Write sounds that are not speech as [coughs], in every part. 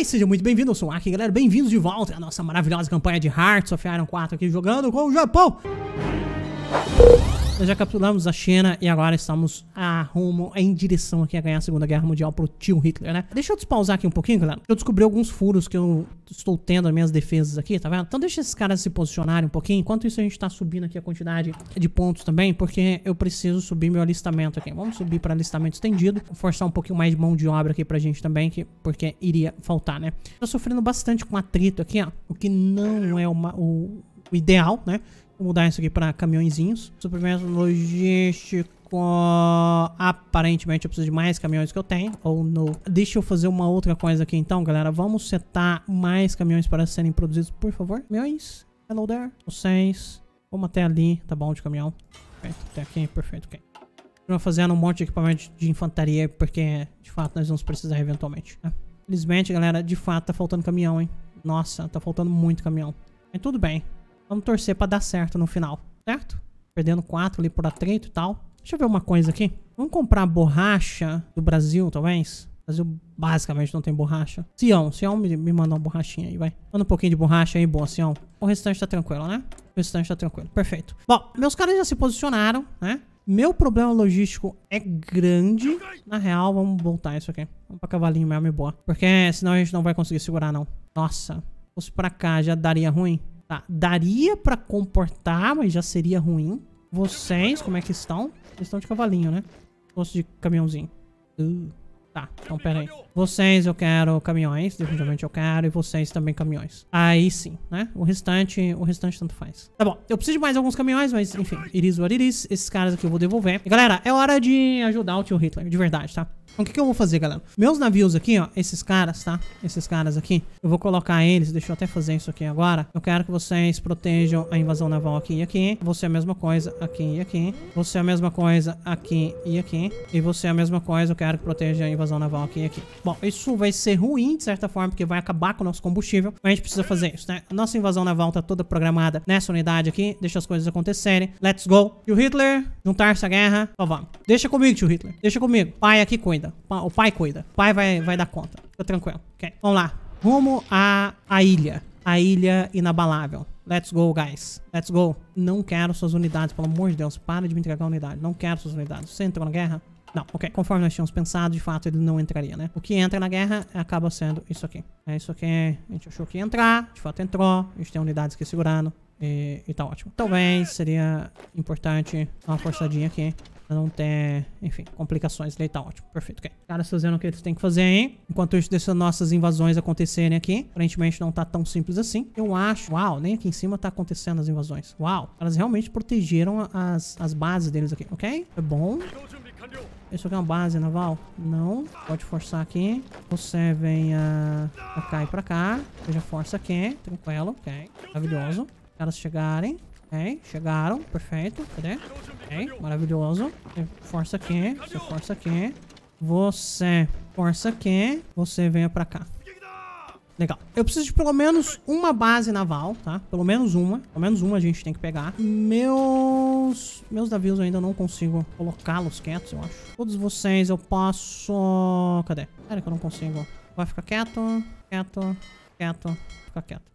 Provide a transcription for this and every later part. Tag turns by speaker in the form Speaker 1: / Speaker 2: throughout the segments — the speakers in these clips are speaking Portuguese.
Speaker 1: Oi, seja muito bem-vindo, eu sou o Aki, galera, bem-vindos de volta à nossa maravilhosa campanha de Hearts of Iron 4 aqui jogando com o Japão. Nós já capturamos a China e agora estamos a rumo, em direção aqui a ganhar a Segunda Guerra Mundial pro tio Hitler, né? Deixa eu despausar aqui um pouquinho, galera. Eu descobri alguns furos que eu estou tendo nas minhas defesas aqui, tá vendo? Então deixa esses caras se posicionarem um pouquinho. Enquanto isso, a gente tá subindo aqui a quantidade de pontos também, porque eu preciso subir meu alistamento aqui. Vamos subir para alistamento estendido, forçar um pouquinho mais de mão de obra aqui pra gente também, que, porque iria faltar, né? Tô sofrendo bastante com atrito aqui, ó, o que não é uma, o, o ideal, né? Vou mudar isso aqui para caminhõezinhos. Suprimento logístico. Aparentemente eu preciso de mais caminhões que eu tenho Ou oh, não Deixa eu fazer uma outra coisa aqui então galera Vamos setar mais caminhões para serem produzidos Por favor Caminhões Hello there Vocês Vamos até ali Tá bom de caminhão Perfeito Até aqui Perfeito ok Vamos fazendo um monte de equipamento de infantaria Porque de fato nós vamos precisar eventualmente né? Felizmente galera De fato tá faltando caminhão hein Nossa Tá faltando muito caminhão Mas tudo bem Vamos torcer pra dar certo no final, certo? Perdendo 4 ali por atrito e tal. Deixa eu ver uma coisa aqui. Vamos comprar borracha do Brasil, talvez? O Brasil basicamente não tem borracha. Sião, Sião me, me manda uma borrachinha aí, vai. Manda um pouquinho de borracha aí, boa, Sião. O restante tá tranquilo, né? O restante tá tranquilo, perfeito. Bom, meus caras já se posicionaram, né? Meu problema logístico é grande. Na real, vamos voltar isso aqui. Vamos pra cavalinho mesmo e boa. Porque senão a gente não vai conseguir segurar, não. Nossa, se fosse pra cá já daria ruim. Tá, daria pra comportar, mas já seria ruim. Vocês, como é que estão? Vocês estão de cavalinho, né? Osso de caminhãozinho. Uh, tá, então pera aí. Vocês eu quero caminhões, definitivamente eu quero, e vocês também caminhões. Aí sim, né? O restante, o restante tanto faz. Tá bom, eu preciso de mais alguns caminhões, mas enfim, iris what iris. Esses caras aqui eu vou devolver. E, galera, é hora de ajudar o tio Hitler, de verdade, tá? Então o que, que eu vou fazer, galera? Meus navios aqui, ó, esses caras, tá? Esses caras aqui, eu vou colocar eles, deixa eu até fazer isso aqui agora. Eu quero que vocês protejam a invasão naval aqui e aqui. Você a mesma coisa aqui e aqui. Você a mesma coisa aqui e aqui. E você a mesma coisa, eu quero que proteja a invasão naval aqui e aqui. Bom, isso vai ser ruim, de certa forma, porque vai acabar com o nosso combustível. Mas a gente precisa fazer isso, né? Nossa invasão naval tá toda programada nessa unidade aqui. Deixa as coisas acontecerem. Let's go. Tio Hitler, juntar essa guerra. Então vamos. Deixa comigo, tio Hitler. Deixa comigo. Pai aqui cuida cuida. O pai cuida. O pai vai, vai dar conta. Fica tranquilo. Ok. Vamos lá. Rumo à, à ilha. A ilha inabalável. Let's go, guys. Let's go. Não quero suas unidades, pelo amor de Deus. Para de me entregar unidade. Não quero suas unidades. Você entrou na guerra? Não, ok. Conforme nós tínhamos pensado, de fato, ele não entraria, né? O que entra na guerra acaba sendo isso aqui. É isso aqui. A gente achou que ia entrar. De fato, entrou. A gente tem unidades aqui segurando. E, e tá ótimo. Talvez seria importante uma forçadinha aqui não ter, enfim, complicações. Ele tá ótimo, perfeito, ok. Cara, fazendo o que eles têm que fazer hein Enquanto isso, deixa nossas invasões acontecerem aqui. Aparentemente não tá tão simples assim. Eu acho, uau, nem aqui em cima tá acontecendo as invasões. Uau, elas realmente protegeram as, as bases deles aqui, ok? É bom. Isso aqui é uma base naval? Não. Pode forçar aqui. Você a ah, pra cá e pra cá. Veja força aqui. Tranquilo, ok. Maravilhoso. Os caras chegarem. Ok, chegaram. Perfeito. Cadê? Ok, maravilhoso. Força aqui, você força aqui. Você força aqui. Você venha pra cá. Legal. Eu preciso de pelo menos uma base naval, tá? Pelo menos uma. Pelo menos uma a gente tem que pegar. Meus... Meus navios ainda não consigo colocá-los quietos, eu acho. Todos vocês eu posso... Cadê? Pera que eu não consigo. Vai ficar quieto, quieto, quieto, fica quieto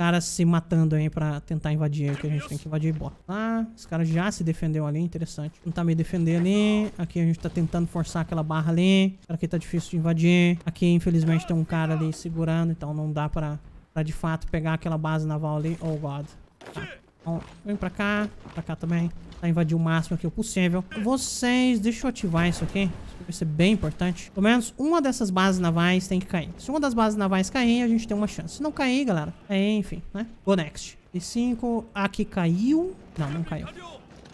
Speaker 1: caras se matando aí pra tentar invadir que a gente tem que invadir bota lá tá? Esse caras já se defendeu ali, interessante. Não tá me defender ali. Aqui a gente tá tentando forçar aquela barra ali. Aqui tá difícil de invadir. Aqui, infelizmente, tem um cara ali segurando, então não dá pra, pra de fato pegar aquela base naval ali. Oh, God. Tá. Bom, então, vem pra cá. Pra cá também. Tá invadir o máximo aqui o possível. Vocês, deixa eu ativar isso aqui. Isso vai ser bem importante. Pelo menos uma dessas bases navais tem que cair. Se uma das bases navais cair, a gente tem uma chance. Se não cair, galera, é, enfim, né? Go next. E 5. Aqui caiu. Não, não caiu.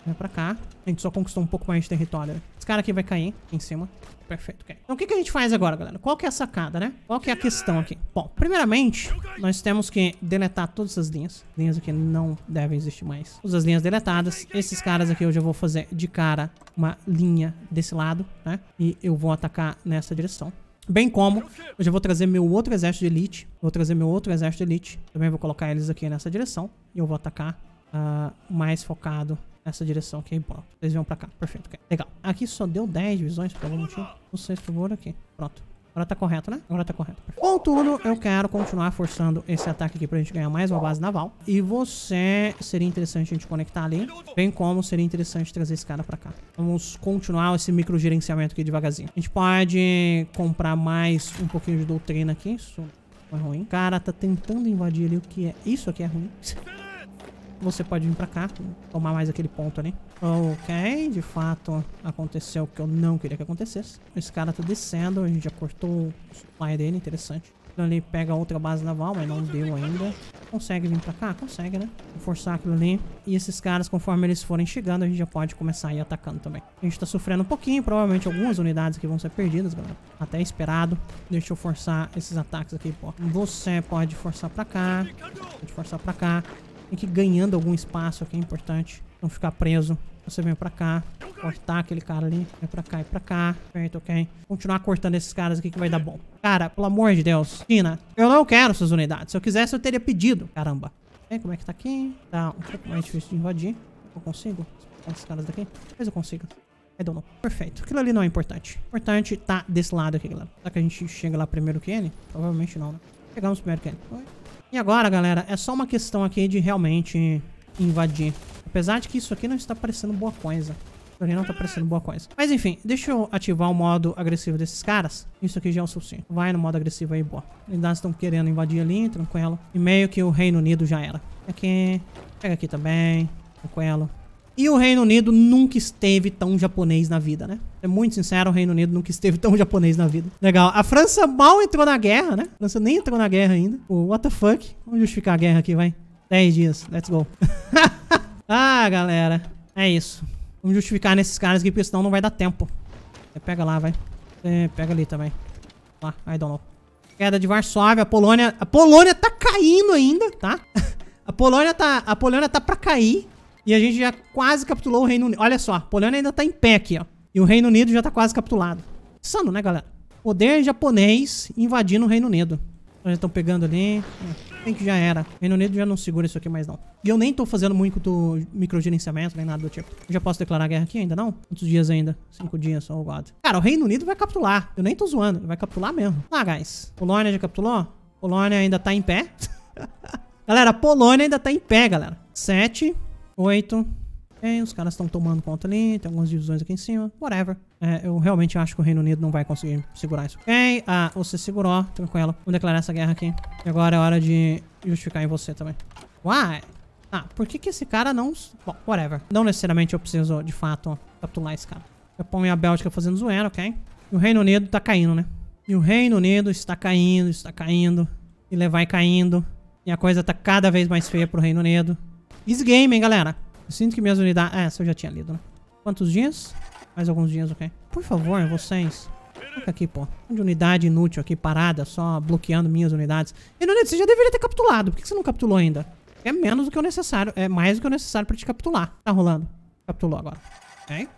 Speaker 1: Vem pra cá. A gente só conquistou um pouco mais de território. Esse cara aqui vai cair em cima. Perfeito, ok. Então o que, que a gente faz agora, galera? Qual que é a sacada, né? Qual que é a questão aqui? Bom, primeiramente, nós temos que deletar todas essas linhas. Linhas aqui não devem existir mais. Todas as linhas deletadas. Esses caras aqui eu já vou fazer de cara uma linha desse lado, né? E eu vou atacar nessa direção. Bem como eu já vou trazer meu outro exército de elite. Vou trazer meu outro exército de elite. Também vou colocar eles aqui nessa direção. E eu vou atacar uh, mais focado nessa direção aqui. Bom, eles vão pra cá. Perfeito, okay. Legal. Aqui só deu 10 visões por algum motivo. Não sei se aqui. Pronto. Agora tá correto, né? Agora tá correto. Perfeito. Contudo, eu quero continuar forçando esse ataque aqui pra gente ganhar mais uma base naval. E você... Seria interessante a gente conectar ali. Bem como seria interessante trazer esse cara pra cá. Vamos continuar esse micro gerenciamento aqui devagarzinho. A gente pode comprar mais um pouquinho de doutrina aqui. Isso não é ruim. O cara tá tentando invadir ali o que é... Isso aqui é ruim. [laughs] você pode vir pra cá, tomar mais aquele ponto ali. Ok, de fato aconteceu o que eu não queria que acontecesse. Esse cara tá descendo, a gente já cortou o supply dele, interessante. Aquilo ali pega outra base naval, mas não deu ainda. Consegue vir pra cá? Consegue, né? Vou forçar aquilo ali. E esses caras, conforme eles forem chegando, a gente já pode começar a ir atacando também. A gente tá sofrendo um pouquinho, provavelmente algumas unidades aqui vão ser perdidas, galera. Até esperado. Deixa eu forçar esses ataques aqui, pô. Você pode forçar pra cá. Pode forçar pra cá. Tem que ir ganhando algum espaço aqui, é importante. Não ficar preso. Você vem pra cá, cortar aquele cara ali. Vem pra cá e pra cá. Perfeito, ok. Continuar cortando esses caras aqui que vai dar bom. Cara, pelo amor de Deus. China, eu não quero essas unidades. Se eu quisesse, eu teria pedido. Caramba. Okay, como é que tá aqui? Tá um pouco mais difícil de invadir. Eu consigo? Esses caras daqui? Mas eu consigo. I don't know. Perfeito. Aquilo ali não é importante. Importante tá desse lado aqui, galera. Será que a gente chega lá primeiro que ele? Provavelmente não, né? Chegamos primeiro que ele. Oi. E agora, galera, é só uma questão aqui de realmente invadir. Apesar de que isso aqui não está parecendo boa coisa. Ele não está parecendo boa coisa. Mas enfim, deixa eu ativar o modo agressivo desses caras. Isso aqui já é o suficiente. Vai no modo agressivo aí, boa. Eles estão querendo invadir ali, tranquilo. E meio que o Reino Unido já era. Aqui. Pega aqui também. Tranquilo. E o Reino Unido nunca esteve tão japonês na vida, né? É muito sincero, o Reino Unido nunca esteve tão japonês na vida. Legal. A França mal entrou na guerra, né? A França nem entrou na guerra ainda. Pô, what the fuck? Vamos justificar a guerra aqui, vai. 10 dias. Let's go. [laughs] ah, galera. É isso. Vamos justificar nesses caras aqui, porque senão não vai dar tempo. Você é, pega lá, vai. Você é, pega ali também. Lá, I don't know. Queda de Varsóvia, a Polônia... A Polônia tá caindo ainda, tá? [laughs] a Polônia tá... A Polônia tá pra cair. E a gente já quase capitulou o Reino Unido. Olha só, a Polônia ainda tá em pé aqui, ó. E o Reino Unido já tá quase capitulado. Insano, né, galera? Poder japonês invadindo o Reino Unido. Já estão pegando ali. tem é, que já era. Reino Unido já não segura isso aqui mais, não. E eu nem tô fazendo muito do microgerenciamento, nem nada do tipo. Eu já posso declarar guerra aqui ainda, não? Quantos dias ainda? Cinco dias, só oh God. Cara, o Reino Unido vai capitular. Eu nem tô zoando. Ele vai capitular mesmo. Ah, guys. Polônia já capitulou? Polônia ainda tá em pé. [laughs] galera, Polônia ainda tá em pé, galera. Sete. 8. Ok, os caras estão tomando conta ali, tem algumas divisões aqui em cima, whatever. É, eu realmente acho que o Reino Unido não vai conseguir segurar isso. Ok, ah, você segurou, tranquilo. Vou declarar essa guerra aqui. E agora é hora de justificar em você também. Why? Ah, por que que esse cara não... Bom, whatever. Não necessariamente eu preciso, de fato, capturar esse cara. Japão e a Bélgica fazendo zoeira, ok? E o Reino Unido tá caindo, né? E o Reino Unido está caindo, está caindo. E vai caindo. E a coisa tá cada vez mais feia pro Reino Unido. Is game, hein, galera. Eu sinto que minhas unidades... É, essa eu já tinha lido, né? Quantos dias? Mais alguns dias, ok. Por favor, vocês... Fica aqui, pô. De unidade inútil aqui, parada, só bloqueando minhas unidades. E Leonardo, você já deveria ter capitulado. Por que você não capitulou ainda? É menos do que o necessário. É mais do que o necessário pra te capitular. Tá rolando. Capitulou agora. Ok.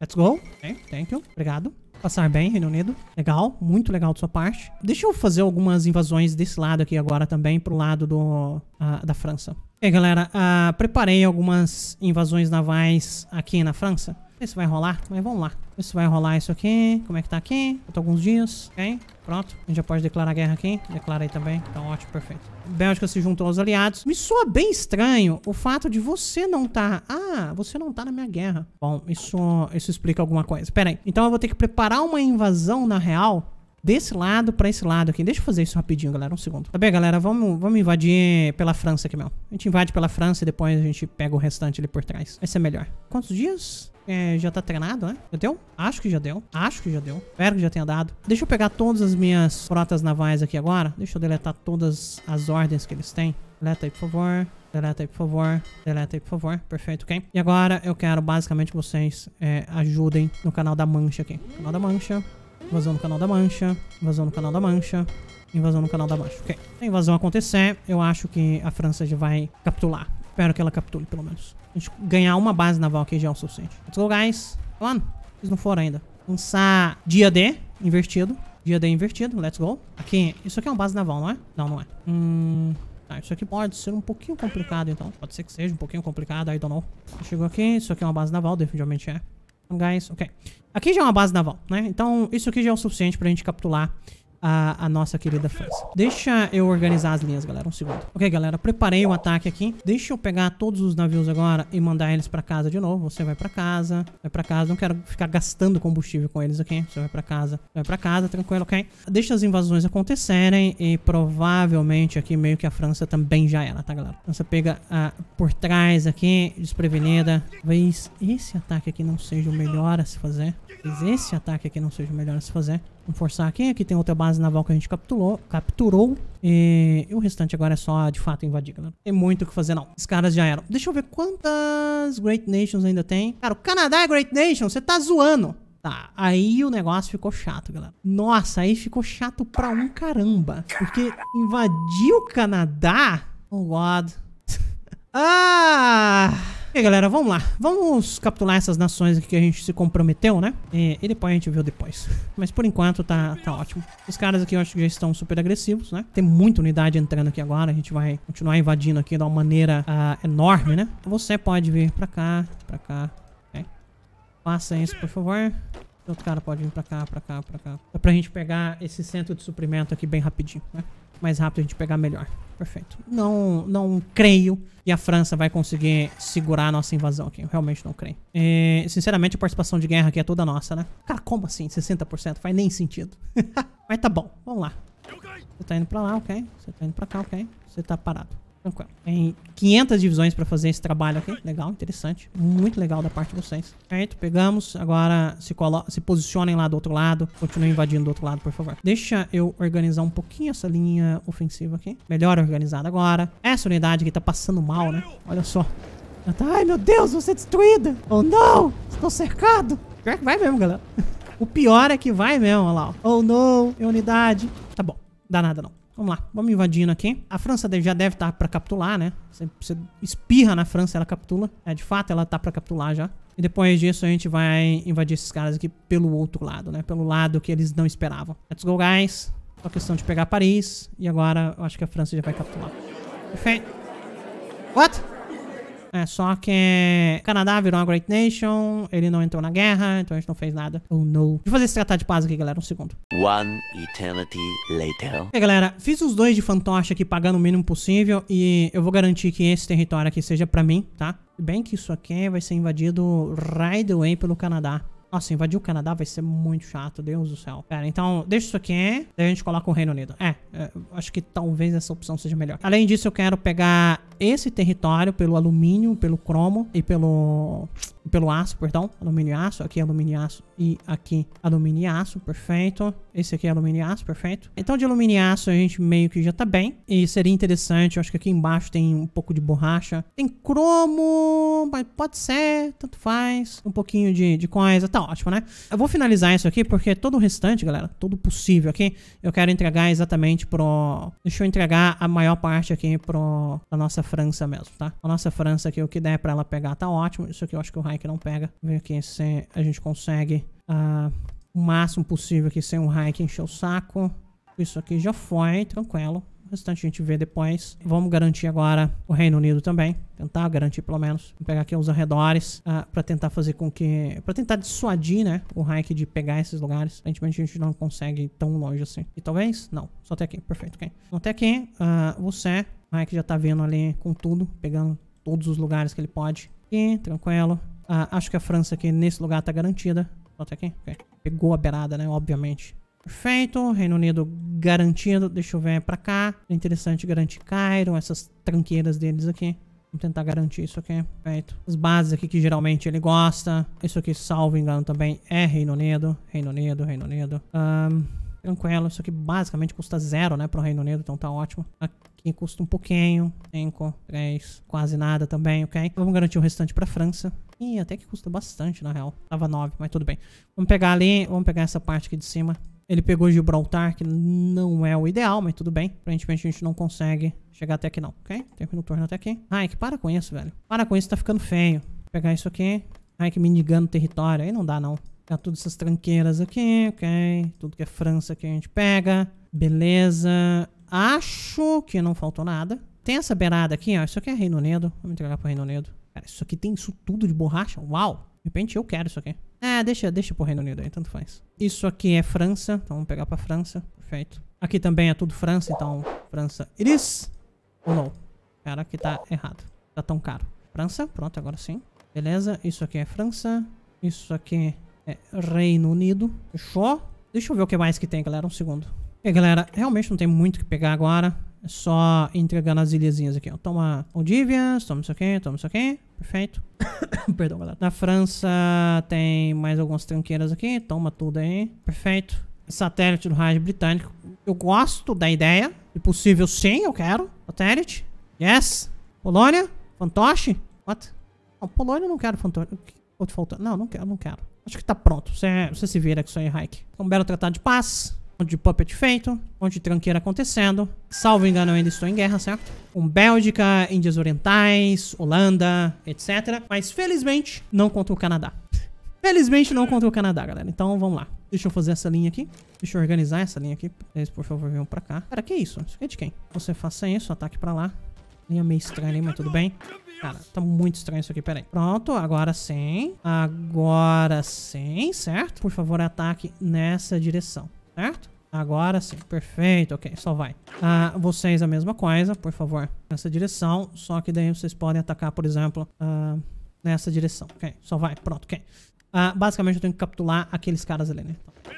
Speaker 1: Let's go. Ok, thank you. Obrigado. Passar bem, Reino Unido. Legal, muito legal de sua parte. Deixa eu fazer algumas invasões desse lado aqui agora também, pro lado do, ah, da França. E aí, galera, ah, preparei algumas invasões navais aqui na França sei se vai rolar, mas vamos lá. Isso vai rolar isso aqui. Como é que tá aqui? Faltam alguns dias. Ok. Pronto. A gente já pode declarar guerra aqui. Declarei também. Tá ótimo, perfeito. Bélgica se juntou aos aliados. Me soa bem estranho o fato de você não tá... Ah, você não tá na minha guerra. Bom, isso, isso explica alguma coisa. Pera aí. Então, eu vou ter que preparar uma invasão, na real, desse lado pra esse lado aqui. Deixa eu fazer isso rapidinho, galera. Um segundo. Tá bem, galera? Vamos, vamos invadir pela França aqui, meu. A gente invade pela França e depois a gente pega o restante ali por trás. Vai ser melhor. Quantos dias? É, já tá treinado, né? Já deu? Acho que já deu. Acho que já deu. Espero que já tenha dado. Deixa eu pegar todas as minhas frotas navais aqui agora. Deixa eu deletar todas as ordens que eles têm. Deleta aí, por favor. Deleta aí, por favor. Deleta aí, por favor. Perfeito, ok? E agora eu quero basicamente que vocês é, ajudem no canal da Mancha aqui. Canal da Mancha. Invasão no canal da Mancha. Invasão no canal da Mancha. Invasão no canal da Mancha. Ok. Se a invasão acontecer, eu acho que a França já vai capitular. Espero que ela capture, pelo menos. A gente ganhar uma base naval aqui já é o suficiente. Let's go, guys. Mano, eles não foram ainda. Lançar dia D, invertido. Dia D invertido, let's go. Aqui, isso aqui é uma base naval, não é? Não, não é. Hum... Tá, isso aqui pode ser um pouquinho complicado, então. Pode ser que seja um pouquinho complicado, I don't know. Chegou aqui, isso aqui é uma base naval, definitivamente é. Então, guys, ok. Aqui já é uma base naval, né? Então, isso aqui já é o suficiente pra gente capturar a, a nossa querida França. Deixa eu organizar as linhas, galera. Um segundo. Ok, galera. Preparei o um ataque aqui. Deixa eu pegar todos os navios agora e mandar eles pra casa de novo. Você vai pra casa. Vai pra casa. Não quero ficar gastando combustível com eles aqui. Você vai pra casa. Vai pra casa. Tranquilo, ok? Deixa as invasões acontecerem. E provavelmente aqui meio que a França também já era, tá, galera? Você pega por trás aqui. Desprevenida. Talvez esse ataque aqui não seja o melhor a se fazer. Talvez esse ataque aqui não seja o melhor a se fazer. Vamos forçar aqui. Aqui tem outra base naval que a gente capturou. capturou. E, e o restante agora é só, de fato, invadir, galera. Tem muito o que fazer, não. Os caras já eram. Deixa eu ver quantas Great Nations ainda tem. Cara, o Canadá é Great Nation? Você tá zoando. Tá, aí o negócio ficou chato, galera. Nossa, aí ficou chato pra um caramba. Porque invadir o Canadá... Oh, God. [laughs] ah... E aí, galera, vamos lá. Vamos capturar essas nações aqui que a gente se comprometeu, né? E, é, e depois a gente viu depois. Mas por enquanto tá, tá ótimo. Os caras aqui eu acho que já estão super agressivos, né? Tem muita unidade entrando aqui agora. A gente vai continuar invadindo aqui de uma maneira uh, enorme, né? Você pode vir pra cá, pra cá. Okay. Faça isso, por favor. Outro cara pode vir pra cá, pra cá, pra cá. Dá pra gente pegar esse centro de suprimento aqui bem rapidinho, né? mais rápido a gente pegar melhor. Perfeito. Não, não creio que a França vai conseguir segurar a nossa invasão aqui. Eu realmente não creio. E, é, sinceramente, a participação de guerra aqui é toda nossa, né? Cara, como assim? 60%? Faz nem sentido. [laughs] Mas tá bom, vamos lá. Você tá indo pra lá, ok. Você tá indo pra cá, ok. Você tá parado. Tranquilo. Tem 500 divisões para fazer esse trabalho aqui. Legal, interessante. Muito legal da parte de vocês. Certo, pegamos. Agora se, se posicionem lá do outro lado. Continuem invadindo do outro lado, por favor. Deixa eu organizar um pouquinho essa linha ofensiva aqui. Melhor organizada agora. Essa unidade aqui tá passando mal, né? Olha só. Tá, ai, meu Deus, vou ser destruída. Oh, não. Estou cercado. Pior que vai mesmo, galera. [laughs] O pior é que vai mesmo, olha lá. Oh, não. Minha unidade. Tá bom. Dá nada, não. Vamos lá, vamos invadindo aqui. A França já deve estar tá para capitular, né? Você, você, espirra na França, ela capitula. É, de fato, ela tá para capitular já. E depois disso, a gente vai invadir esses caras aqui pelo outro lado, né? Pelo lado que eles não esperavam. Let's go, guys. Só questão de pegar Paris. E agora, eu acho que a França já vai capitular. Perfeito. What? É só que o Canadá virou uma Great Nation, ele não entrou na guerra, então a gente não fez nada. Oh no. Deixa eu fazer esse tratado de paz aqui, galera, um segundo. One eternity later. E aí, galera, fiz os dois de fantoche aqui pagando o mínimo possível e eu vou garantir que esse território aqui seja pra mim, tá? Bem que isso aqui vai ser invadido right away pelo Canadá. Nossa, invadir o Canadá vai ser muito chato, Deus do céu. Pera, então deixa isso aqui. Daí a gente coloca o Reino Unido. É, é, acho que talvez essa opção seja melhor. Além disso, eu quero pegar esse território pelo alumínio, pelo cromo e pelo pelo aço, perdão, alumínio e aço, aqui é alumínio e aço e aqui alumínio e aço, perfeito. Esse aqui é alumínio e aço, perfeito. Então de alumínio e aço a gente meio que já tá bem e seria interessante, eu acho que aqui embaixo tem um pouco de borracha, tem cromo, mas pode ser, tanto faz, um pouquinho de, de coisa, tá ótimo, né? Eu vou finalizar isso aqui porque todo o restante, galera, todo possível aqui, eu quero entregar exatamente pro... Deixa eu entregar a maior parte aqui pro... a nossa França mesmo, tá? A nossa França aqui, o que der pra ela pegar tá ótimo. Isso aqui eu acho que o Hayek não pega. ver aqui se a gente consegue uh, o máximo possível aqui sem um Hayek encher o saco. Isso aqui já foi, tranquilo. O restante a gente vê depois. Vamos garantir agora o Reino Unido também. Tentar garantir pelo menos. Vou pegar aqui os arredores uh, ah, para tentar fazer com que... para tentar dissuadir, né? O Hike de pegar esses lugares. Aparentemente a gente não consegue ir tão longe assim. E talvez? Não. Só até aqui. Perfeito, ok. Então, até aqui, uh, você... O Hike já tá vendo ali com tudo. Pegando todos os lugares que ele pode. E tranquilo. Uh, acho que a França aqui nesse lugar tá garantida. Só até aqui. Okay. Pegou a beirada, né? Obviamente. Perfeito. Reino Unido garantido. Deixa eu ver pra cá. É interessante garantir Cairo, essas tranqueiras deles aqui. Vamos tentar garantir isso aqui. Perfeito. As bases aqui que geralmente ele gosta. Isso aqui, salvo engano, também é Reino Unido. Reino Unido, Reino Unido. Um, tranquilo. Isso aqui basicamente custa zero, né, pro Reino Unido. Então tá ótimo. Aqui custa um pouquinho. Cinco, três, quase nada também, ok? Vamos garantir o restante pra França. Ih, até que custa bastante, na real. Tava nove, mas tudo bem. Vamos pegar ali. Vamos pegar essa parte aqui de cima. Ele pegou Gibraltar, que não é o ideal, mas tudo bem. Aparentemente a gente não consegue chegar até aqui não, ok? Termina o turno até aqui. que para com isso, velho. Para com isso, tá ficando feio. Vou pegar isso aqui. Hayek minigando território. Aí não dá, não. Pegar tá todas essas tranqueiras aqui, ok? Tudo que é França aqui a gente pega. Beleza. Acho que não faltou nada. Tem essa beirada aqui, ó. Isso aqui é Reino Unido. Vamos entregar pro Reino Unido. Cara, isso aqui tem isso tudo de borracha? Uau! De repente eu quero isso aqui. Ah, deixa, deixa pro Reino Unido aí, tanto faz. Isso aqui é França, então vamos pegar pra França. Perfeito. Aqui também é tudo França, então França. Iris! Ou não? Cara, aqui tá errado. Tá tão caro. França, pronto, agora sim. Beleza, isso aqui é França. Isso aqui é Reino Unido. Fechou? Deixa eu ver o que mais que tem, galera. Um segundo. E é, galera, realmente não tem muito o que pegar agora só entregando as ilhazinhas aqui, ó. Toma Ondivians, toma isso aqui, toma isso aqui. Perfeito. [coughs] Perdão, galera. Na França tem mais algumas tranqueiras aqui. Toma tudo aí. Perfeito. Satélite do Rádio Britânico. Eu gosto da ideia. Se possível, sim, eu quero. Satélite. Yes. Polônia. Fantoche. What? Polônia eu não quero fantoche. Outro faltando. Não, não quero, não quero. Acho que tá pronto. Você, você se vira com isso aí, Hike. Um belo tratado de paz. Um de puppet é feito. ponte de tranqueira acontecendo. Salvo engano, eu ainda estou em guerra, certo? Com Bélgica, Índias Orientais, Holanda, etc. Mas felizmente, não contra o Canadá. Felizmente não contra o Canadá, galera. Então vamos lá. Deixa eu fazer essa linha aqui. Deixa eu organizar essa linha aqui. Eles, por favor, venham pra cá. Cara, que isso? Isso aqui é de quem? Você faça isso, ataque pra lá. Linha meio estranha ali, mas tudo bem. Cara, tá muito estranho isso aqui, pera aí. Pronto, agora sim. Agora sim, certo? Por favor, ataque nessa direção certo? Agora sim, perfeito, ok, só vai. Ah, vocês a mesma coisa, por favor, nessa direção, só que daí vocês podem atacar, por exemplo, ah, nessa direção, ok? Só vai, pronto, ok. Ah, basicamente eu tenho que capturar aqueles caras ali, né? Então,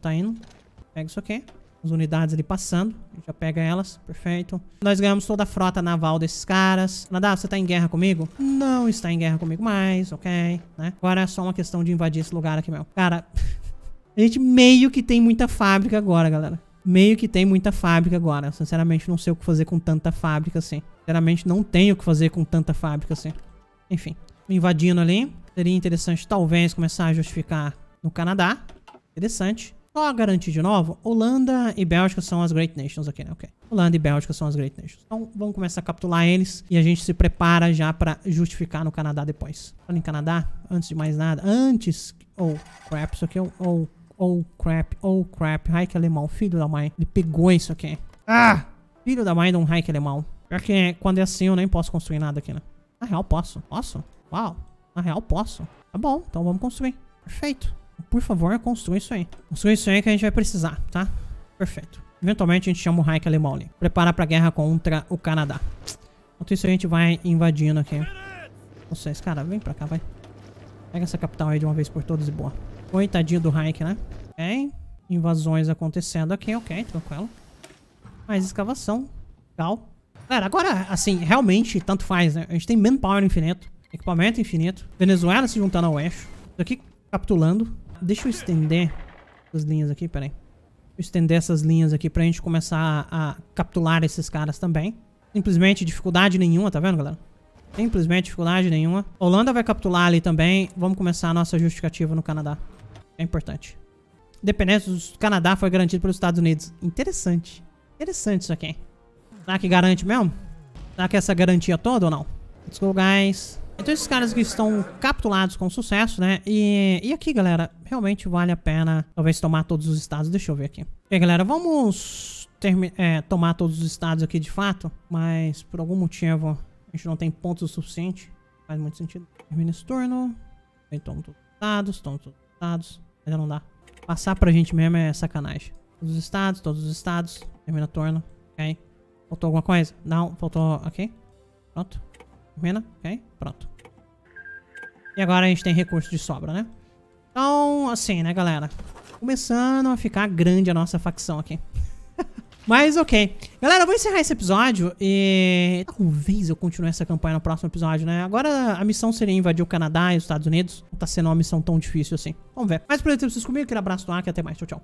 Speaker 1: tá indo, pega isso aqui, as unidades ali passando, já pega elas, perfeito. Nós ganhamos toda a frota naval desses caras. Nadar, você tá em guerra comigo? Não está em guerra comigo mais, ok, né? Agora é só uma questão de invadir esse lugar aqui, meu. Cara... A gente meio que tem muita fábrica agora, galera. Meio que tem muita fábrica agora. Sinceramente, não sei o que fazer com tanta fábrica assim. Sinceramente, não tenho o que fazer com tanta fábrica assim. Enfim, invadindo ali. Seria interessante, talvez, começar a justificar no Canadá. Interessante. Só garantir de novo, Holanda e Bélgica são as Great Nations aqui, né? Ok. Holanda e Bélgica são as Great Nations. Então, vamos começar a capturar eles e a gente se prepara já para justificar no Canadá depois. Falando em Canadá, antes de mais nada, antes... Oh, crap, isso aqui é um... Oh, Oh crap, oh crap. Hike alemão, filho da mãe. Ele pegou isso aqui. Ah! Filho da mãe de um hike alemão. Pior que é, quando é assim eu nem posso construir nada aqui, né? Na real posso. Posso? Uau. Na real posso. Tá bom, então vamos construir. Perfeito. Por favor, construa isso aí. Construa isso aí que a gente vai precisar, tá? Perfeito. Eventualmente a gente chama o Hike alemão ali. Prepara pra guerra contra o Canadá. Enquanto isso a gente vai invadindo aqui. Vocês, cara, vem pra cá, vai. Pega essa capital aí de uma vez por todas e boa. Coitadinho do Hayek, né? Ok. Invasões acontecendo aqui, ok, tranquilo. Mais escavação. Legal. Galera, agora, assim, realmente, tanto faz, né? A gente tem manpower infinito, equipamento infinito, Venezuela se juntando ao eixo. Isso aqui capitulando. Deixa eu estender essas linhas aqui, peraí. Deixa eu estender essas linhas aqui pra gente começar a, a capturar esses caras também. Simplesmente dificuldade nenhuma, tá vendo, galera? Simplesmente dificuldade nenhuma. Holanda vai capitular ali também. Vamos começar a nossa justificativa no Canadá. É importante. Independência do Canadá foi garantida pelos Estados Unidos. Interessante. Interessante isso aqui. Será que garante mesmo? Será que é essa garantia toda ou não? Let's go, guys. Então esses caras que estão capturados com sucesso, né? E, e aqui, galera, realmente vale a pena talvez tomar todos os estados. Deixa eu ver aqui. E aí, galera, vamos é, tomar todos os estados aqui de fato. Mas por algum motivo a gente não tem pontos o suficiente. Faz muito sentido. Termina esse turno. Aí tomo então, todos os estados, tomo então, todos estados. Ainda não dá. Passar pra gente mesmo é sacanagem. Todos os estados, todos os estados. Termina turno. Ok. Faltou alguma coisa? Não, faltou... Ok. Pronto. Termina. Ok. Pronto. E agora a gente tem recurso de sobra, né? Então, assim, né, galera? Começando a ficar grande a nossa facção aqui. Mas ok. Galera, eu vou encerrar esse episódio e talvez tá eu continue essa campanha no próximo episódio, né? Agora a missão seria invadir o Canadá e os Estados Unidos. Não tá sendo uma missão tão difícil assim. Vamos ver. Mas por exemplo, vocês comigo, aquele abraço do ar e até mais. Tchau, tchau.